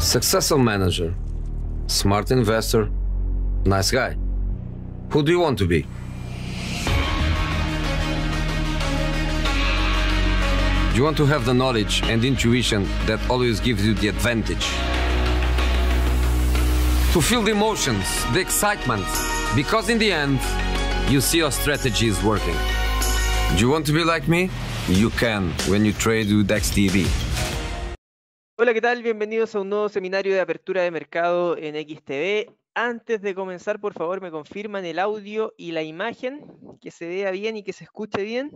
Successful manager, smart investor, nice guy. Who do you want to be? You want to have the knowledge and intuition that always gives you the advantage. To feel the emotions, the excitement, because in the end, you see your strategy is working. Do you want to be like me? You can when you trade with XTV. Hola, ¿qué tal? Bienvenidos a un nuevo seminario de apertura de mercado en XTV. Antes de comenzar, por favor, me confirman el audio y la imagen, que se vea bien y que se escuche bien.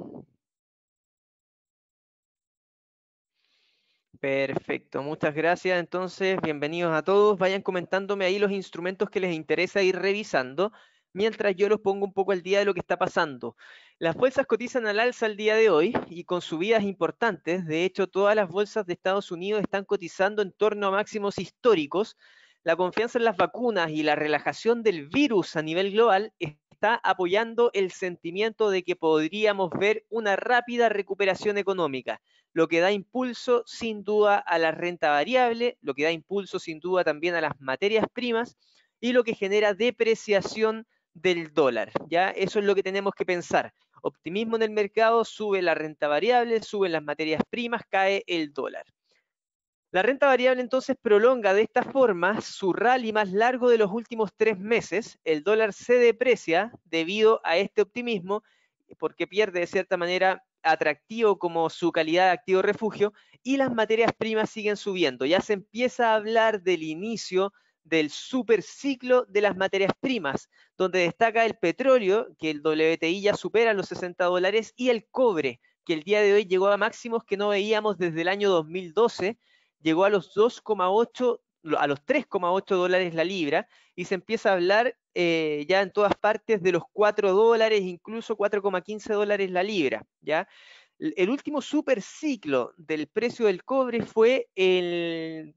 Perfecto, muchas gracias. Entonces, bienvenidos a todos. Vayan comentándome ahí los instrumentos que les interesa ir revisando, mientras yo los pongo un poco al día de lo que está pasando. Las bolsas cotizan al alza el día de hoy y con subidas importantes. De hecho, todas las bolsas de Estados Unidos están cotizando en torno a máximos históricos. La confianza en las vacunas y la relajación del virus a nivel global está apoyando el sentimiento de que podríamos ver una rápida recuperación económica, lo que da impulso sin duda a la renta variable, lo que da impulso sin duda también a las materias primas y lo que genera depreciación del dólar. Ya eso es lo que tenemos que pensar Optimismo en el mercado, sube la renta variable, suben las materias primas, cae el dólar. La renta variable entonces prolonga de esta forma su rally más largo de los últimos tres meses. El dólar se deprecia debido a este optimismo porque pierde de cierta manera atractivo como su calidad de activo refugio y las materias primas siguen subiendo. Ya se empieza a hablar del inicio del superciclo de las materias primas, donde destaca el petróleo, que el WTI ya supera los 60 dólares, y el cobre, que el día de hoy llegó a máximos que no veíamos desde el año 2012, llegó a los 2,8 a los 3,8 dólares la libra y se empieza a hablar eh, ya en todas partes de los 4 dólares, incluso 4,15 dólares la libra, ¿ya? el último super ciclo del precio del cobre fue el,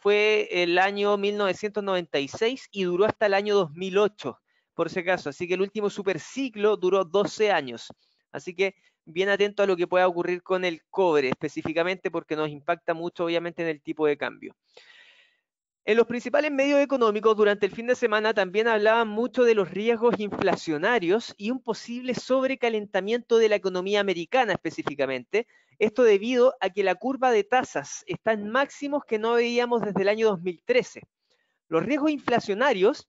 fue el año 1996 y duró hasta el año 2008, por si acaso. Así que el último super ciclo duró 12 años. Así que bien atento a lo que pueda ocurrir con el cobre específicamente porque nos impacta mucho obviamente en el tipo de cambio. En los principales medios económicos durante el fin de semana también hablaban mucho de los riesgos inflacionarios y un posible sobrecalentamiento de la economía americana específicamente. Esto debido a que la curva de tasas está en máximos que no veíamos desde el año 2013. Los riesgos inflacionarios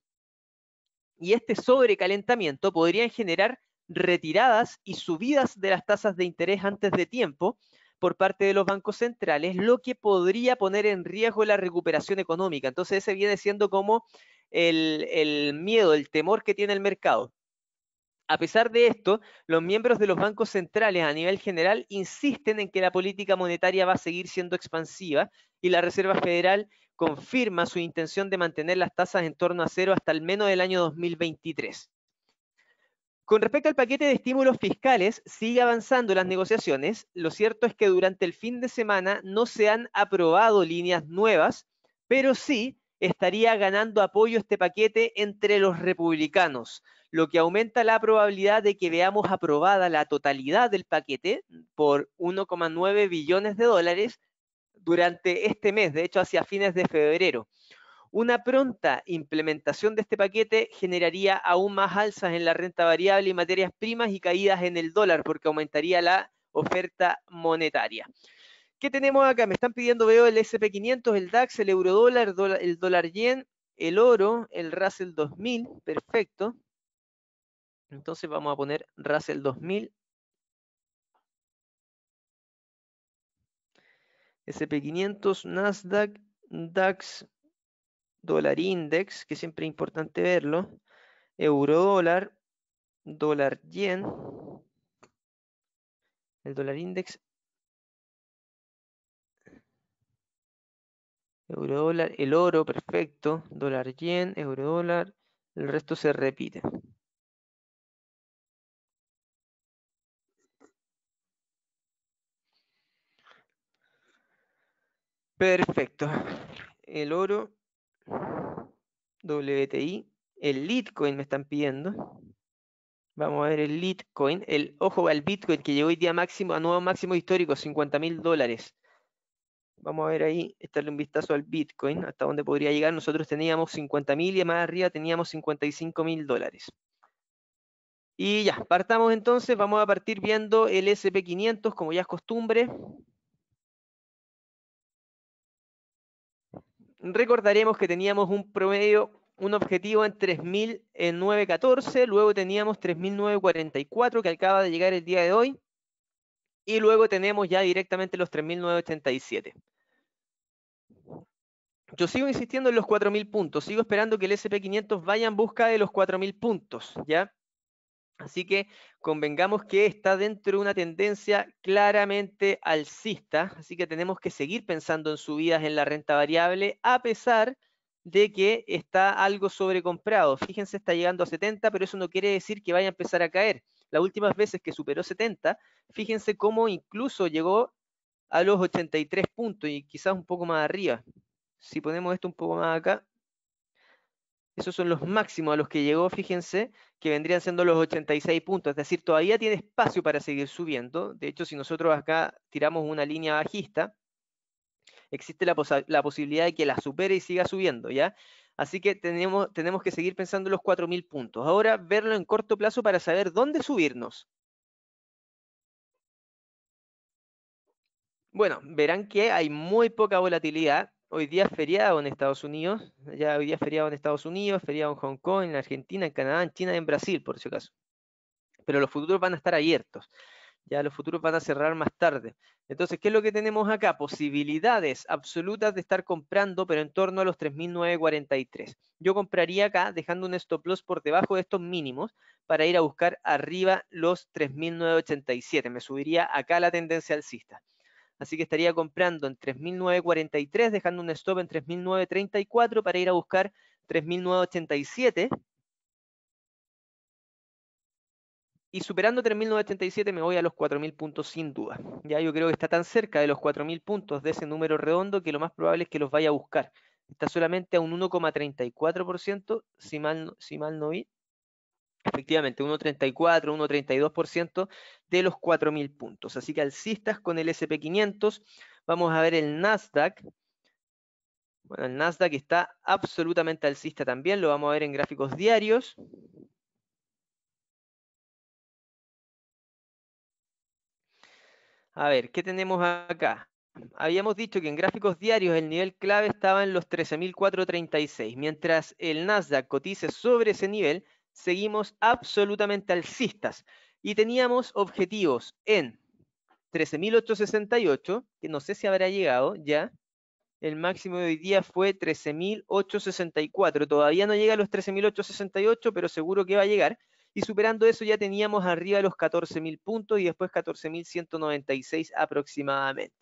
y este sobrecalentamiento podrían generar retiradas y subidas de las tasas de interés antes de tiempo, por parte de los bancos centrales, lo que podría poner en riesgo la recuperación económica. Entonces ese viene siendo como el, miedo, el temor que tiene el mercado. A pesar de esto, los miembros de los bancos centrales a nivel general insisten en que la política monetaria va a seguir siendo expansiva y la Reserva Federal confirma su intención de mantener las tasas en torno a cero hasta al menos el año 2023. Con respecto al paquete de estímulos fiscales, sigue avanzando las negociaciones. Lo cierto es que durante el fin de semana no se han aprobado líneas nuevas, pero sí estaría ganando apoyo este paquete entre los republicanos, lo que aumenta la probabilidad de que veamos aprobada la totalidad del paquete por 1,9 billones de dólares durante este mes, de hecho hacia fines de febrero. Una pronta implementación de este paquete generaría aún más alzas en la renta variable y materias primas y caídas en el dólar, porque aumentaría la oferta monetaria. ¿Qué tenemos acá? Me están pidiendo, veo el SP500, el DAX, el eurodólar, el dólar yen, el oro, el Russell 2000, perfecto. Entonces vamos a poner Russell 2000. SP500, Nasdaq, DAX, dólar index, que siempre es importante verlo, euro dólar, dólar yen, el dólar index, euro dólar, el oro, perfecto, dólar yen, euro dólar, el resto se repite. Perfecto. El oro WTI. El Litecoin me están pidiendo. Vamos a ver el Litecoin. El, ojo al Bitcoin que llegó hoy día máximo, a nuevo máximo histórico, 50 mil dólares. Vamos a ver ahí, echarle un vistazo al Bitcoin, hasta dónde podría llegar. Nosotros teníamos 50 mil y más arriba teníamos 55 mil dólares. Y ya, partamos entonces. Vamos a partir viendo el SP500, como ya es costumbre. recordaremos que teníamos un promedio, un objetivo en 3.914, luego teníamos 3.944 que acaba de llegar el día de hoy, y luego tenemos ya directamente los 3.987. Yo sigo insistiendo en los 4.000 puntos, sigo esperando que el SP500 vaya en busca de los 4.000 puntos, ¿ya? Así que convengamos que está dentro de una tendencia claramente alcista, así que tenemos que seguir pensando en subidas en la renta variable a pesar de que está algo sobrecomprado. Fíjense, está llegando a 70, pero eso no quiere decir que vaya a empezar a caer. Las últimas veces que superó 70, fíjense cómo incluso llegó a los 83 puntos y quizás un poco más arriba. Si ponemos esto un poco más acá, esos son los máximos a los que llegó, fíjense, que vendrían siendo los 86 puntos. Es decir, todavía tiene espacio para seguir subiendo. De hecho, si nosotros acá tiramos una línea bajista, existe la, posibilidad de que la supere y siga subiendo, ¿ya? Así que tenemos, tenemos que seguir pensando en los 4.000 puntos. Ahora, verlo en corto plazo para saber dónde subirnos. Bueno, verán que hay muy poca volatilidad hoy día feriado en Estados Unidos, ya hoy día feriado en Estados Unidos, feriado en Hong Kong, en Argentina, en Canadá, en China, en Brasil, por si acaso. Pero los futuros van a estar abiertos, ya los futuros van a cerrar más tarde. Entonces, ¿qué es lo que tenemos acá? Posibilidades absolutas de estar comprando, pero en torno a los 3.943. Yo compraría acá, dejando un stop loss por debajo de estos mínimos, para ir a buscar arriba los 3.987. Me subiría acá la tendencia alcista. Así que estaría comprando en 3.943, dejando un stop en 3.934 para ir a buscar 3.987. Y superando 3.987 me voy a los 4.000 puntos sin duda. Ya yo creo que está tan cerca de los 4.000 puntos de ese número redondo que lo más probable es que los vaya a buscar. Está solamente a un 1,34%, si mal, no vi efectivamente 1,34, 1,32% de los 4.000 puntos. Así que alcistas con el SP500. Vamos a ver el Nasdaq. Bueno, el Nasdaq está absolutamente alcista también, lo vamos a ver en gráficos diarios. A ver, ¿qué tenemos acá? Habíamos dicho que en gráficos diarios el nivel clave estaba en los 13.436. Mientras el Nasdaq cotice sobre ese nivel, seguimos absolutamente alcistas y teníamos objetivos en 13.868, que no sé si habrá llegado ya. El máximo de hoy día fue 13.864. Todavía no llega a los 13.868, pero seguro que va a llegar. Y superando eso ya teníamos arriba de los 14.000 puntos y después 14.196 aproximadamente.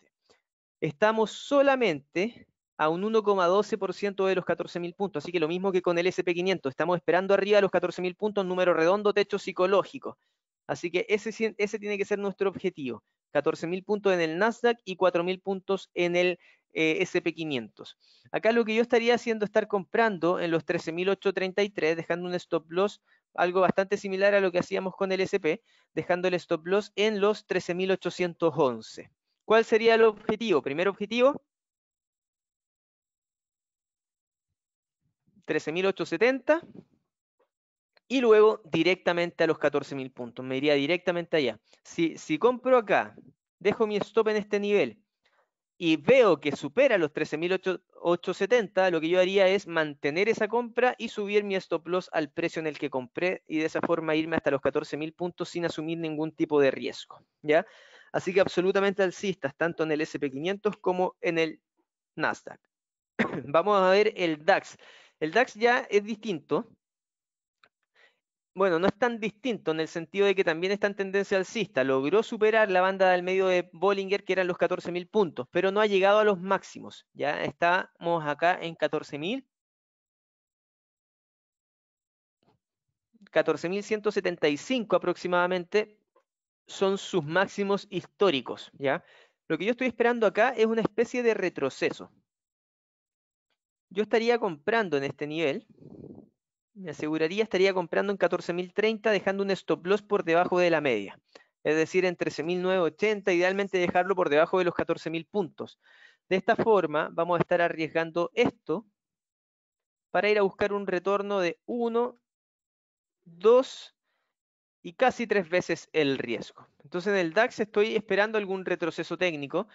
Estamos solamente a un 1,12% de los 14.000 puntos. Así que lo mismo que con el SP500, estamos esperando arriba de los 14.000 puntos, número redondo, techo psicológico. Así que ese, tiene que ser nuestro objetivo. 14.000 puntos en el Nasdaq y 4.000 puntos en el eh, SP500. Acá lo que yo estaría haciendo es estar comprando en los 13.833, dejando un stop loss, algo bastante similar a lo que hacíamos con el SP, dejando el stop loss en los 13.811. ¿Cuál sería el objetivo? Primer objetivo, 13.870 y luego directamente a los 14.000 puntos. Me iría directamente allá. Si, si compro acá, dejo mi stop en este nivel y veo que supera los 13.870, lo que yo haría es mantener esa compra y subir mi stop loss al precio en el que compré y de esa forma irme hasta los 14.000 puntos sin asumir ningún tipo de riesgo. ¿ya? Así que absolutamente alcistas, tanto en el SP500 como en el Nasdaq. Vamos a ver el DAX. El DAX ya es distinto. Bueno, no es tan distinto en el sentido de que también está en tendencia alcista. Logró superar la banda del medio de Bollinger, que eran los 14.000 puntos, pero no ha llegado a los máximos. Ya estamos acá en 14.000. 14.175 aproximadamente son sus máximos históricos, ¿ya? Lo que yo estoy esperando acá es una especie de retroceso yo estaría comprando en este nivel, me aseguraría estaría comprando en 14.030 dejando un stop loss por debajo de la media, es decir, en 13.980, idealmente dejarlo por debajo de los 14.000 puntos. De esta forma vamos a estar arriesgando esto para ir a buscar un retorno de 1, 2 y casi 3 veces el riesgo. Entonces en el DAX estoy esperando algún retroceso técnico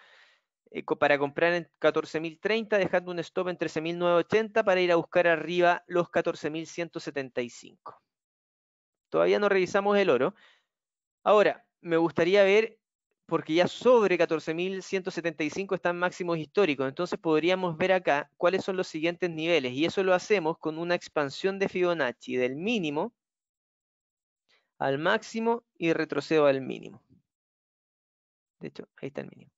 eh, para comprar en 14.030, dejando un stop en 13.980 para ir a buscar arriba los 14.175. Todavía no revisamos el oro. Ahora, me gustaría ver, porque ya sobre 14.175 están máximos históricos, entonces podríamos ver acá cuáles son los siguientes niveles, y eso lo hacemos con una expansión de Fibonacci del mínimo al máximo y retrocedo al mínimo. De hecho, ahí está el mínimo.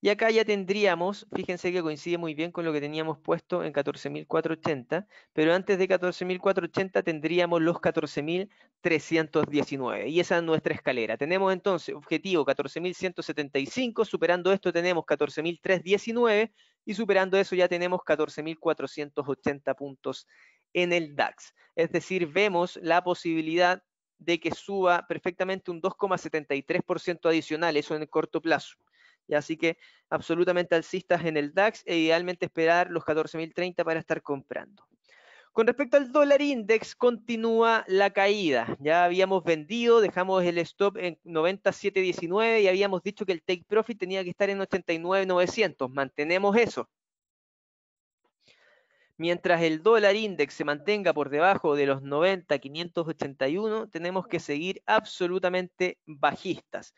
Y acá ya tendríamos, fíjense que coincide muy bien con lo que teníamos puesto en 14.480, pero antes de 14.480 tendríamos los 14.319, y esa es nuestra escalera. Tenemos entonces objetivo 14.175, superando esto tenemos 14.319, y superando eso ya tenemos 14.480 puntos en el DAX. Es decir, vemos la posibilidad de que suba perfectamente un 2,73% adicional, eso en el corto plazo. Y así que absolutamente alcistas en el DAX e idealmente esperar los 14.030 para estar comprando. Con respecto al dólar index, continúa la caída. Ya habíamos vendido, dejamos el stop en 97.19 y habíamos dicho que el take profit tenía que estar en 89.900. Mantenemos eso. Mientras el dólar index se mantenga por debajo de los 90.581, tenemos que seguir absolutamente bajistas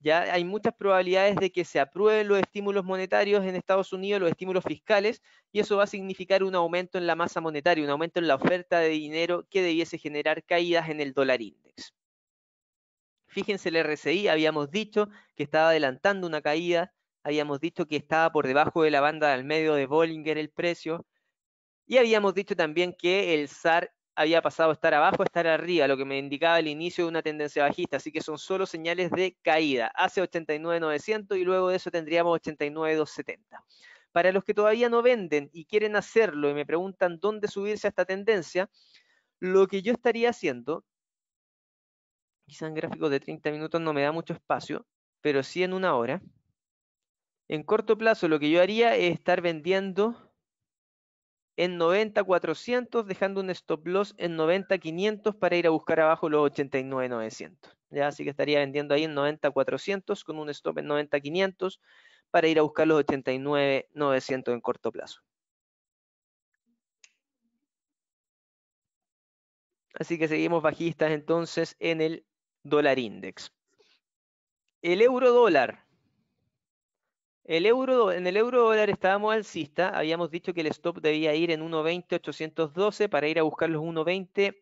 ya hay muchas probabilidades de que se aprueben los estímulos monetarios en Estados Unidos, los estímulos fiscales, y eso va a significar un aumento en la masa monetaria, un aumento en la oferta de dinero que debiese generar caídas en el dólar index. Fíjense el RSI, habíamos dicho que estaba adelantando una caída, habíamos dicho que estaba por debajo de la banda del medio de Bollinger el precio, y habíamos dicho también que el SAR había pasado estar abajo estar arriba, lo que me indicaba el inicio de una tendencia bajista, así que son solo señales de caída, Hace 89.900 y luego de eso tendríamos 89.270. Para los que todavía no venden y quieren hacerlo y me preguntan dónde subirse a esta tendencia, lo que yo estaría haciendo, quizá en gráficos de 30 minutos no me da mucho espacio, pero sí en una hora. En corto plazo lo que yo haría es estar vendiendo en 90 dejando un stop loss en 90 para ir a buscar abajo los 89.900. ¿ya? Así que estaría vendiendo ahí en 90.400 con un stop en 90 para ir a buscar los 89 en corto plazo. Así que seguimos bajistas entonces en el dólar index. El euro dólar el euro, en el euro dólar estábamos alcista, habíamos dicho que el stop debía ir en 1.20.812 para ir a buscar los 1.20,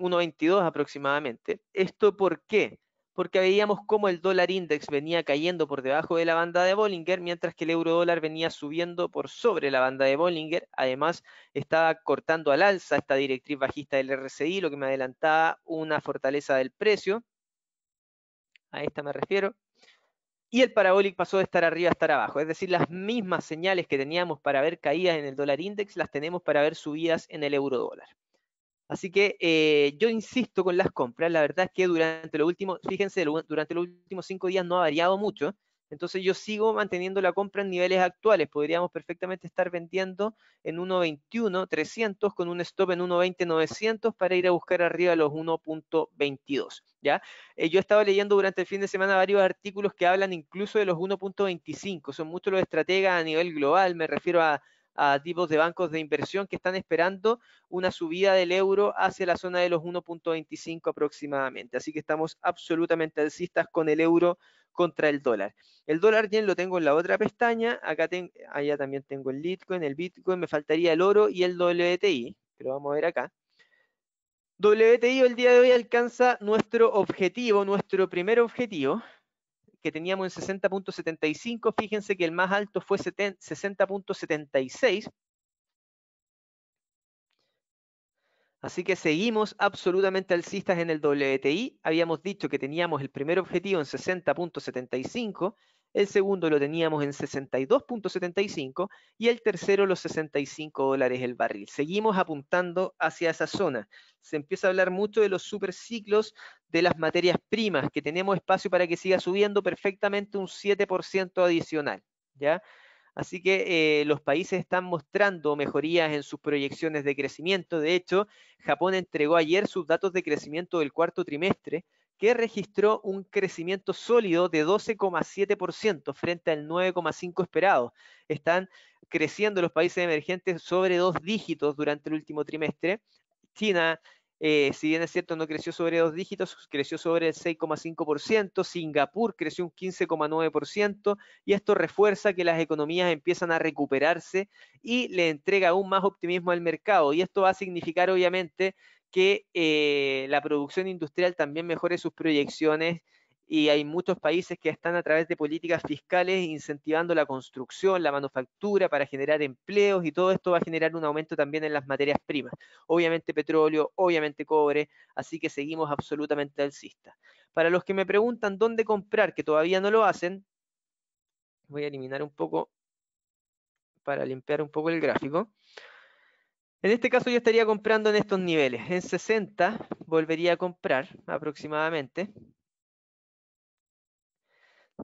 1.22 aproximadamente. ¿Esto por qué? Porque veíamos cómo el dólar index venía cayendo por debajo de la banda de Bollinger, mientras que el euro dólar venía subiendo por sobre la banda de Bollinger. Además, estaba cortando al alza esta directriz bajista del RSI, lo que me adelantaba una fortaleza del precio. A esta me refiero y el parabolic pasó de estar arriba a estar abajo. Es decir, las mismas señales que teníamos para ver caídas en el dólar index, las tenemos para ver subidas en el euro dólar. Así que eh, yo insisto con las compras, la verdad es que durante lo último, fíjense, durante los últimos cinco días no ha variado mucho, entonces yo sigo manteniendo la compra en niveles actuales. Podríamos perfectamente estar vendiendo en 1.21, 300, con un stop en 1.20.900 para ir a buscar arriba los 1.22. ¿ya? Eh, yo he estado leyendo durante el fin de semana varios artículos que hablan incluso de los 1.25. Son muchos los estrategas a nivel global. Me refiero a, a tipos de bancos de inversión que están esperando una subida del euro hacia la zona de los 1.25 aproximadamente. Así que estamos absolutamente alcistas con el euro contra el dólar. El dólar bien, lo tengo en la otra pestaña, acá allá también tengo el Litcoin, el Bitcoin, me faltaría el oro y el WTI, pero vamos a ver acá. WTI el día de hoy alcanza nuestro objetivo, nuestro primer objetivo, que teníamos en 60.75, fíjense que el más alto fue 60.76, Así que seguimos absolutamente alcistas en el WTI. Habíamos dicho que teníamos el primer objetivo en 60.75, el segundo lo teníamos en 62.75 y el tercero los 65 dólares el barril. Seguimos apuntando hacia esa zona. Se empieza a hablar mucho de los superciclos de las materias primas, que tenemos espacio para que siga subiendo perfectamente un 7% adicional. ¿ya? Así que eh, los países están mostrando mejorías en sus proyecciones de crecimiento. De hecho, Japón entregó ayer sus datos de crecimiento del cuarto trimestre, que registró un crecimiento sólido de 12,7% frente al 9,5% esperado. Están creciendo los países emergentes sobre dos dígitos durante el último trimestre. China eh, si bien es cierto, no creció sobre dos dígitos, creció sobre el 6,5%, Singapur creció un 15,9% y esto refuerza que las economías empiezan a recuperarse y le entrega aún más optimismo al mercado. Y esto va a significar, obviamente, que eh, la producción industrial también mejore sus proyecciones y hay muchos países que están a través de políticas fiscales incentivando la construcción, la manufactura para generar empleos y todo esto va a generar un aumento también en las materias primas. Obviamente petróleo, obviamente cobre, así que seguimos absolutamente alcista. Para los que me preguntan dónde comprar, que todavía no lo hacen, voy a eliminar un poco para limpiar un poco el gráfico. En este caso yo estaría comprando en estos niveles. En 60 volvería a comprar aproximadamente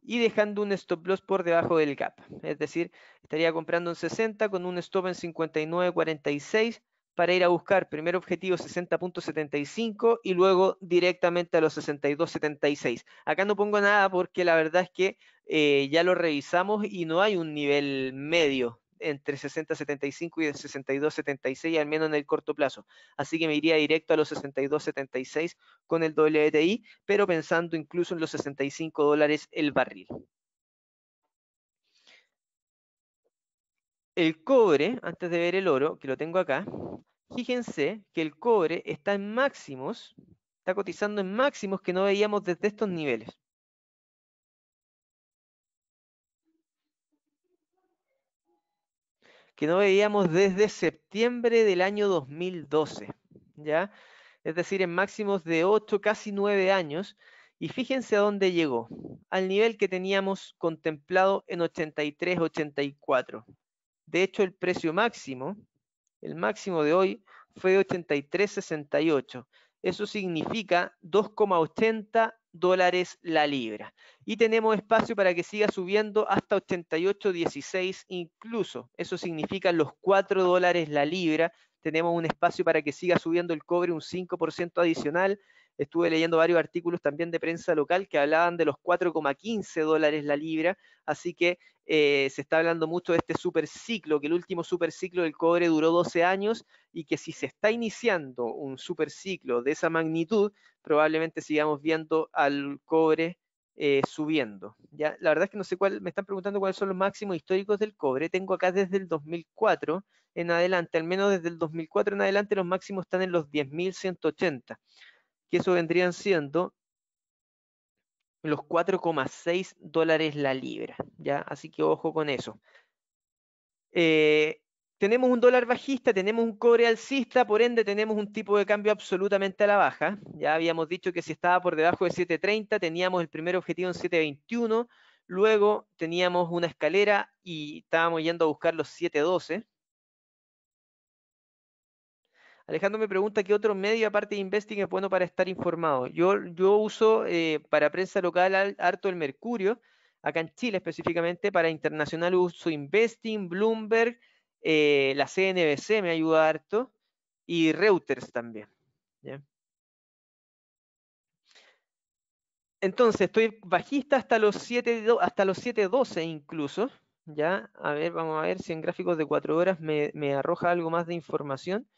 y dejando un stop loss por debajo del gap. Es decir, estaría comprando en 60 con un stop en 59.46 para ir a buscar primer objetivo 60.75 y luego directamente a los 62.76. Acá no pongo nada porque la verdad es que eh, ya lo revisamos y no hay un nivel medio entre 60 y 62.76 62-76, al menos en el corto plazo. Así que me iría directo a los 62-76 con el WTI, pero pensando incluso en los 65 dólares el barril. El cobre, antes de ver el oro, que lo tengo acá, fíjense que el cobre está en máximos, está cotizando en máximos que no veíamos desde estos niveles. que no veíamos desde septiembre del año 2012, ¿ya? Es decir, en máximos de 8, casi 9 años. Y fíjense a dónde llegó, al nivel que teníamos contemplado en 83, 84. De hecho, el precio máximo, el máximo de hoy, fue de 83,68. Eso significa 2,80 dólares la libra. Y tenemos espacio para que siga subiendo hasta 88.16 incluso. Eso significa los 4 dólares la libra. Tenemos un espacio para que siga subiendo el cobre un 5% adicional Estuve leyendo varios artículos también de prensa local que hablaban de los 4,15 dólares la libra, así que eh, se está hablando mucho de este superciclo, que el último superciclo del cobre duró 12 años y que si se está iniciando un superciclo de esa magnitud, probablemente sigamos viendo al cobre eh, subiendo. La verdad es que no sé cuál, me están preguntando cuáles son los máximos históricos del cobre. Tengo acá desde el 2004 en adelante, al menos desde el 2004 en adelante los máximos están en los 10.180 que eso vendrían siendo los 4,6 dólares la libra, ¿ya? Así que ojo con eso. Eh, tenemos un dólar bajista, tenemos un cobre alcista, por ende tenemos un tipo de cambio absolutamente a la baja. Ya habíamos dicho que si estaba por debajo de 7.30 teníamos el primer objetivo en 7.21, luego teníamos una escalera y estábamos yendo a buscar los 7.12. Alejandro me pregunta qué otro medio aparte de Investing es bueno para estar informado. Yo, uso eh, para prensa local harto el Mercurio, acá en Chile específicamente, para internacional uso Investing, Bloomberg, eh, la CNBC me ayuda harto y Reuters también. Entonces, estoy bajista hasta los 7, hasta los 7.12 incluso. Ya, a ver, vamos a ver si en gráficos de 4 horas me arroja algo más de información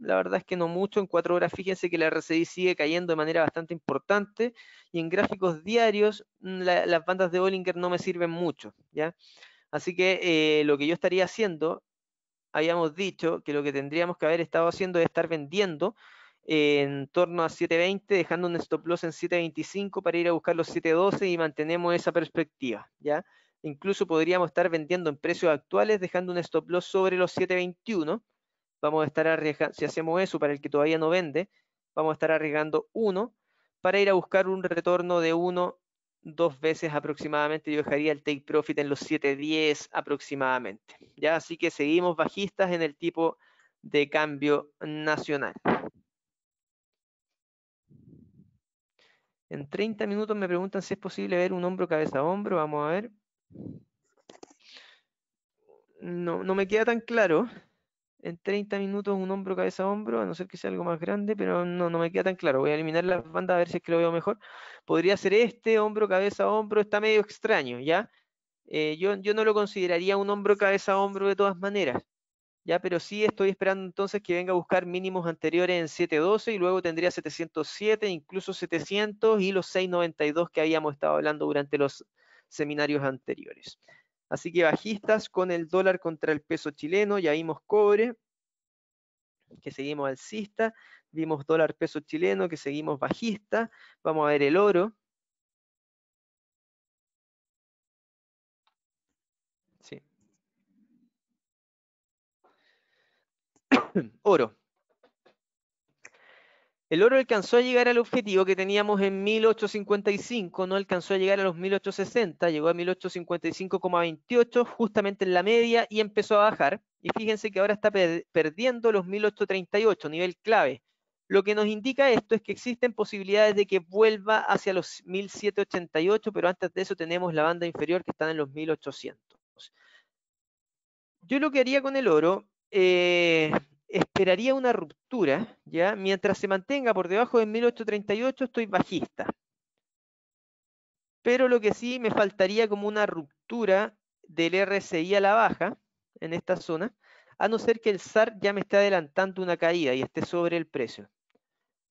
la verdad es que no mucho, en cuatro horas fíjense que la RCI sigue cayendo de manera bastante importante y en gráficos diarios mm, las bandas de Bollinger no me sirven mucho, ¿ya? Así que eh, lo que yo estaría haciendo, habíamos dicho que lo que tendríamos que haber estado haciendo es estar vendiendo eh, en torno a 7.20, dejando un stop loss en 7.25 para ir a buscar los 7.12 y mantenemos esa perspectiva, ¿ya? Incluso podríamos estar vendiendo en precios actuales, dejando un stop loss sobre los 7.21, vamos a estar arriesgando, si hacemos eso para el que todavía no vende, vamos a estar arriesgando uno para ir a buscar un retorno de uno dos veces aproximadamente. Yo dejaría el take profit en los 7.10 aproximadamente. Ya, así que seguimos bajistas en el tipo de cambio nacional. En 30 minutos me preguntan si es posible ver un hombro cabeza a hombro. Vamos a ver. No, no me queda tan claro en 30 minutos un hombro, cabeza hombro, a no ser que sea algo más grande, pero no, no me queda tan claro. Voy a eliminar las bandas a ver si es que lo veo mejor. Podría ser este, hombro, cabeza hombro, está medio extraño, ¿ya? Eh, yo, yo no lo consideraría un hombro, cabeza hombro de todas maneras, ¿ya? Pero sí estoy esperando entonces que venga a buscar mínimos anteriores en 712 y luego tendría 707, incluso 700 y los 692 que habíamos estado hablando durante los seminarios anteriores. Así que bajistas con el dólar contra el peso chileno, ya vimos cobre, que seguimos alcista, vimos dólar peso chileno, que seguimos bajista, vamos a ver el oro. Sí. oro, el oro alcanzó a llegar al objetivo que teníamos en 1855, no alcanzó a llegar a los 1860, llegó a 1855,28, justamente en la media, y empezó a bajar. Y fíjense que ahora está perdiendo los 1838, nivel clave. Lo que nos indica esto es que existen posibilidades de que vuelva hacia los 1788, pero antes de eso tenemos la banda inferior que está en los 1800. Yo lo que haría con el oro, eh, esperaría una ruptura, ¿ya? Mientras se mantenga por debajo de 1838 estoy bajista. Pero lo que sí me faltaría como una ruptura del RSI a la baja en esta zona, a no ser que el SAR ya me esté adelantando una caída y esté sobre el precio.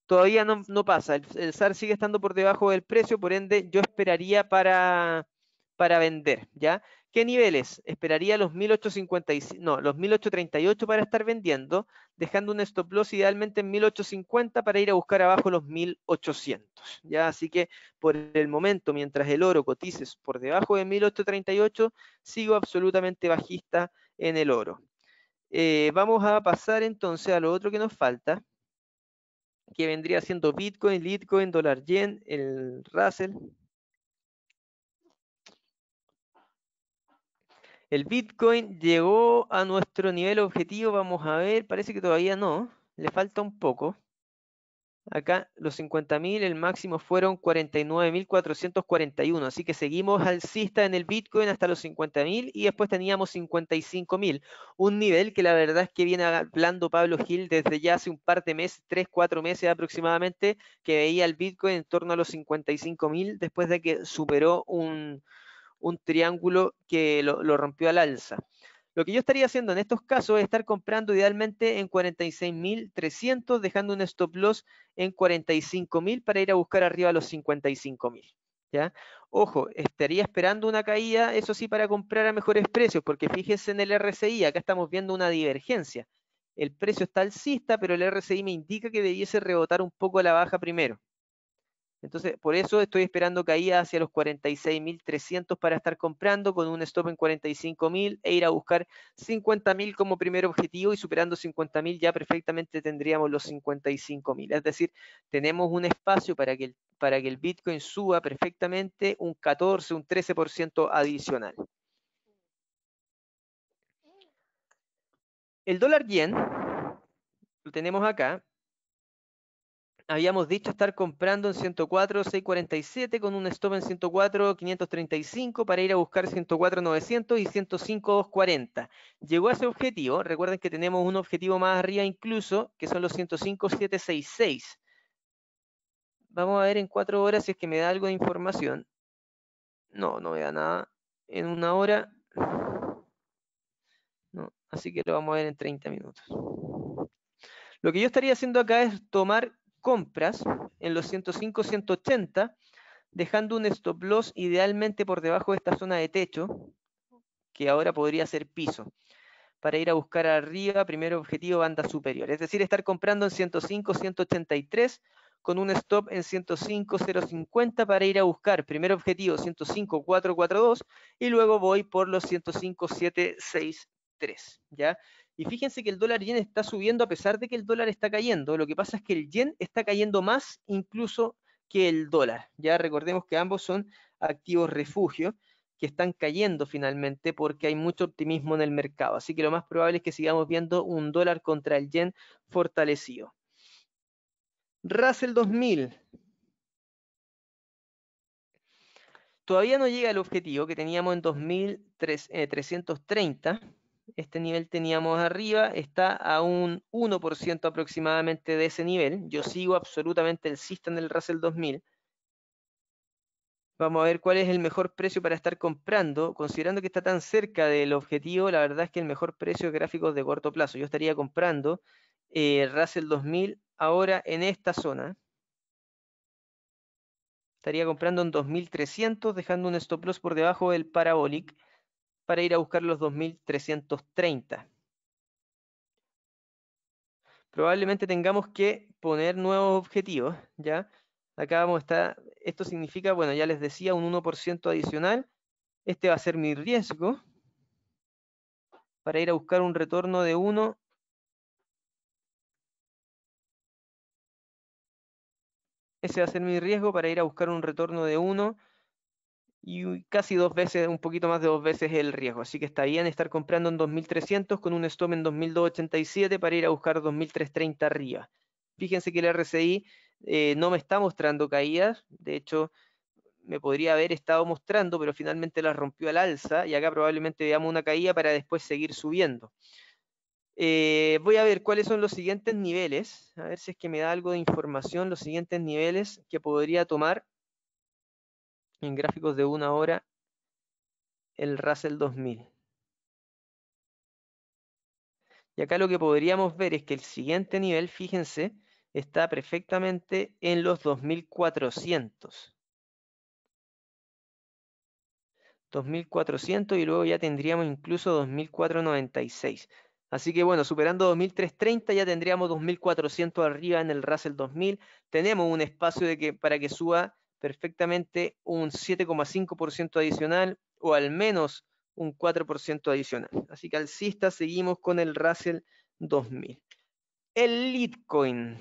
Todavía no, no pasa, el, el, SAR sigue estando por debajo del precio, por ende yo esperaría para, para vender, ¿ya? ¿Qué niveles? Esperaría los no, los 1838 para estar vendiendo, dejando un stop loss idealmente en 1850 para ir a buscar abajo los 1800. Ya, así que por el momento, mientras el oro cotice por debajo de 1838, sigo absolutamente bajista en el oro. Eh, vamos a pasar entonces a lo otro que nos falta, que vendría siendo Bitcoin, Litecoin, dólar yen, el Russell, El Bitcoin llegó a nuestro nivel objetivo, vamos a ver, parece que todavía no, le falta un poco. Acá los 50.000, el máximo fueron 49.441, así que seguimos alcista en el Bitcoin hasta los 50.000 y después teníamos 55.000, un nivel que la verdad es que viene hablando Pablo Gil desde ya hace un par de meses, 3, 4 meses aproximadamente, que veía el Bitcoin en torno a los 55.000 después de que superó un, un triángulo que lo, rompió al alza. Lo que yo estaría haciendo en estos casos es estar comprando idealmente en 46.300, dejando un stop loss en 45.000 para ir a buscar arriba a los 55.000. Ojo, estaría esperando una caída, eso sí, para comprar a mejores precios, porque fíjese en el RSI, acá estamos viendo una divergencia. El precio está alcista, pero el RSI me indica que debiese rebotar un poco a la baja primero, entonces, por eso estoy esperando caída hacia los 46.300 para estar comprando con un stop en 45.000 e ir a buscar 50.000 como primer objetivo y superando 50.000 ya perfectamente tendríamos los 55.000. Es decir, tenemos un espacio para que, el, para que el Bitcoin suba perfectamente un 14, un 13% adicional. El dólar yen, lo tenemos acá, habíamos dicho estar comprando en 104, 647 con un stop en 104, 535 para ir a buscar 104, 900 y 105, 240. Llegó a ese objetivo. Recuerden que tenemos un objetivo más arriba incluso, que son los 105, 766. Vamos a ver en cuatro horas si es que me da algo de información. No, no me nada. En una hora. No, así que lo vamos a ver en 30 minutos. Lo que yo estaría haciendo acá es tomar compras en los 105-180, dejando un stop loss idealmente por debajo de esta zona de techo, que ahora podría ser piso, para ir a buscar arriba, primer objetivo, banda superior. Es decir, estar comprando en 105-183 con un stop en 105.050 para ir a buscar primer objetivo 105.442 y luego voy por los 105.763, ¿ya? Y fíjense que el dólar yen está subiendo a pesar de que el dólar está cayendo. Lo que pasa es que el yen está cayendo más incluso que el dólar. Ya recordemos que ambos son activos refugio que están cayendo finalmente porque hay mucho optimismo en el mercado. Así que lo más probable es que sigamos viendo un dólar contra el yen fortalecido. Russell 2000. Todavía no llega al objetivo que teníamos en 2330 este nivel teníamos arriba, está a un 1% aproximadamente de ese nivel. Yo sigo absolutamente el sistema del Russell 2000. Vamos a ver cuál es el mejor precio para estar comprando. Considerando que está tan cerca del objetivo, la verdad es que el mejor precio gráfico gráficos de corto plazo. Yo estaría comprando eh, Russell 2000 ahora en esta zona. Estaría comprando en 2300, dejando un stop loss por debajo del parabolic para ir a buscar los 2330. Probablemente tengamos que poner nuevos objetivos, ¿ya? Acá vamos a esto significa, bueno, ya les decía, un 1% adicional. Este va a ser mi riesgo para ir a buscar un retorno de 1 Ese va a ser mi riesgo para ir a buscar un retorno de 1 y casi dos veces, un poquito más de dos veces el riesgo. Así que estarían estar comprando en 2300 con un stop en 2287 para ir a buscar 2330 arriba. Fíjense que el RCI eh, no me está mostrando caídas, de hecho me podría haber estado mostrando, pero finalmente la rompió al alza y acá probablemente veamos una caída para después seguir subiendo. Eh, voy a ver cuáles son los siguientes niveles, a ver si es que me da algo de información, los siguientes niveles que podría tomar en gráficos de una hora el Russell 2000. Y acá lo que podríamos ver es que el siguiente nivel, fíjense, está perfectamente en los 2400. 2400 y luego ya tendríamos incluso 2496. Así que bueno, superando 2330 ya tendríamos 2400 arriba en el Russell 2000. Tenemos un espacio de que, para que suba perfectamente un 7,5% adicional o al menos un 4% adicional. Así que alcista seguimos con el Russell 2000. El Litecoin.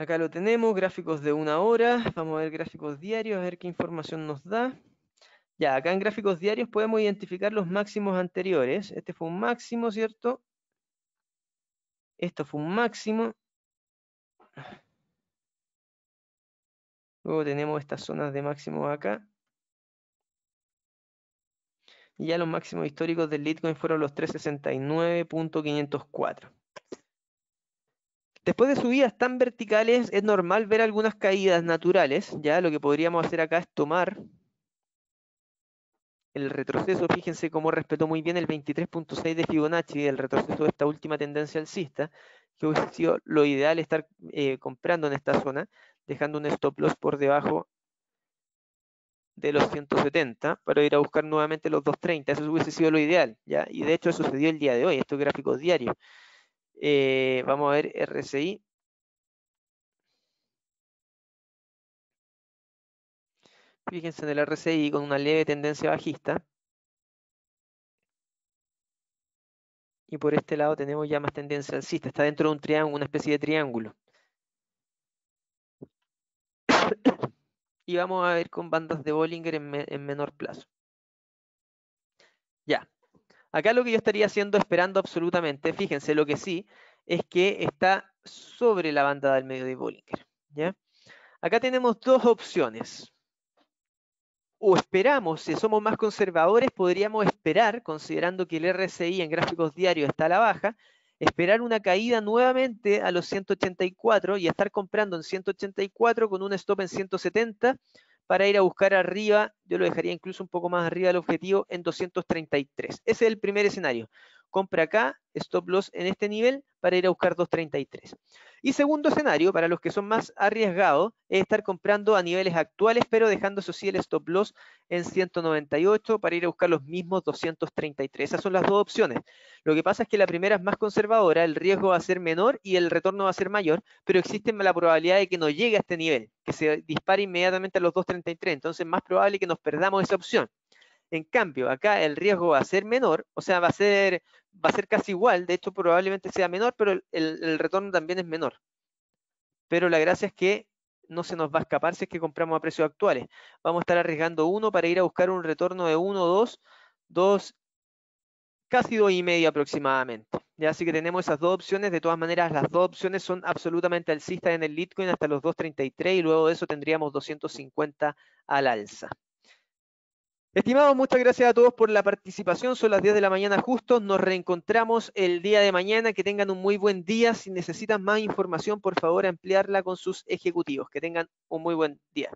Acá lo tenemos, gráficos de una hora. Vamos a ver gráficos diarios, a ver qué información nos da. Ya, acá en gráficos diarios podemos identificar los máximos anteriores. Este fue un máximo, ¿cierto? Esto fue un máximo. Luego tenemos estas zonas de máximos acá. Y ya los máximos históricos del Bitcoin fueron los 369.504. Después de subidas tan verticales, es normal ver algunas caídas naturales. Ya lo que podríamos hacer acá es tomar el retroceso, fíjense cómo respetó muy bien el 23.6 de Fibonacci, el retroceso de esta última tendencia alcista, que hubiese sido lo ideal estar eh, comprando en esta zona, dejando un stop loss por debajo de los 170 para ir a buscar nuevamente los 230. Eso hubiese sido lo ideal, ¿ya? Y de hecho sucedió el día de hoy, esto gráfico diario. diario eh, vamos a ver RSI. Fíjense en el RSI con una leve tendencia bajista. Y por este lado tenemos ya más tendencia alcista. Está dentro de un triángulo, una especie de triángulo. y vamos a ver con bandas de Bollinger en, menor plazo. Ya. Acá lo que yo estaría haciendo, esperando absolutamente, fíjense, lo que sí, es que está sobre la banda del medio de Bollinger. ¿ya? Acá tenemos dos opciones o esperamos, si somos más conservadores, podríamos esperar, considerando que el RSI en gráficos diarios está a la baja, esperar una caída nuevamente a los 184 y estar comprando en 184 con un stop en 170 para ir a buscar arriba, yo lo dejaría incluso un poco más arriba del objetivo en 233. Ese es el primer escenario compra acá, stop loss en este nivel para ir a buscar 2.33. Y segundo escenario, para los que son más arriesgados, es estar comprando a niveles actuales, pero dejando eso sí el stop loss en 198 para ir a buscar los mismos 233. Esas son las dos opciones. Lo que pasa es que la primera es más conservadora, el riesgo va a ser menor y el retorno va a ser mayor, pero existe la probabilidad de que no llegue a este nivel, que se dispare inmediatamente a los 2.33. Entonces, más probable que nos perdamos esa opción. En cambio, acá el riesgo va a ser menor, o sea, va a ser, va a ser casi igual, de hecho probablemente sea menor, pero el, retorno también es menor. Pero la gracia es que no se nos va a escapar si es que compramos a precios actuales. Vamos a estar arriesgando uno para ir a buscar un retorno de 1, 2, 2, casi dos y medio aproximadamente. ¿ya? Así que tenemos esas dos opciones. De todas maneras, las dos opciones son absolutamente alcistas en el Bitcoin hasta los 2.33 y luego de eso tendríamos 250 al alza. Estimados, muchas gracias a todos por la participación. Son las 10 de la mañana justo. Nos reencontramos el día de mañana. Que tengan un muy buen día. Si necesitan más información, por favor, ampliarla con sus ejecutivos. Que tengan un muy buen día.